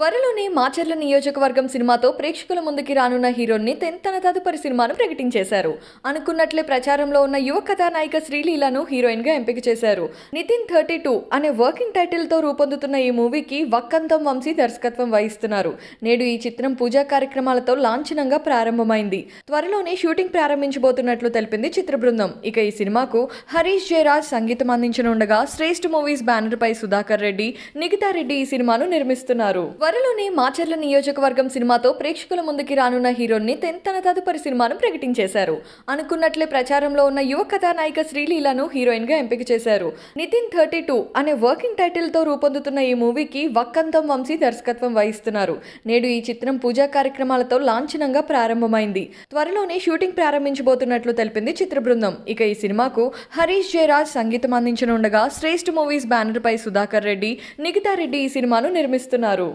త్వరలోనే మాచర్ల నియోజకవర్గం సినిమాతో ప్రేక్షకుల ముందుకి రానున్న హీరోని తన తదుపరి సినిమాను ప్రకటించేశారు అనుకున్నట్లే ప్రచారంలో ఉన్న యువ కథానాయిక శ్రీలీలను హీరోయిన్ గా ఎంపిక చేశారు నితిన్ థర్టీ టూ అనే వర్కింగ్ టైటిల్ తో రూపొందుతున్న ఈ మూవీకి వక్కంతం వంశీ దర్శకత్వం వహిస్తున్నారు నేడు ఈ చిత్రం పూజా కార్యక్రమాలతో లాంఛనంగా ప్రారంభమైంది త్వరలోనే షూటింగ్ ప్రారంభించబోతున్నట్లు తెలిపింది చిత్ర బృందం ఇక ఈ సినిమాకు హరీష్ జయరాజ్ సంగీతం అందించనుండగా శ్రేష్ఠ మూవీస్ బ్యానర్ పై సుధాకర్ రెడ్డి నిఖితారెడ్డి ఈ సినిమాను నిర్మిస్తున్నారు త్వరలోనే మాచర్ల నియోజకవర్గం సినిమాతో ప్రేక్షకుల ముందుకి రానున్న హీరోని తన తదుపరి సినిమాను ప్రకటించేశారు అనుకున్నట్లే ప్రచారంలో ఉన్న యువ కథానాయిక శ్రీలీలను హీరోయిన్ గా ఎంపిక చేశారు నితిన్ థర్టీ టూ అనే వర్కింగ్ టైటిల్ తో రూపొందుతున్న ఈ మూవీకి వక్కంతం వంశీ దర్శకత్వం వహిస్తున్నారు నేడు ఈ చిత్రం పూజా కార్యక్రమాలతో లాంఛనంగా ప్రారంభమైంది త్వరలోనే షూటింగ్ ప్రారంభించబోతున్నట్లు తెలిపింది చిత్ర బృందం ఇక ఈ సినిమాకు హరీష్ జయరాజ్ సంగీతం అందించనుండగా శ్రేష్ఠ మూవీస్ బ్యానర్ పై సుధాకర్ రెడ్డి నిఖితా రెడ్డి ఈ సినిమాను నిర్మిస్తున్నారు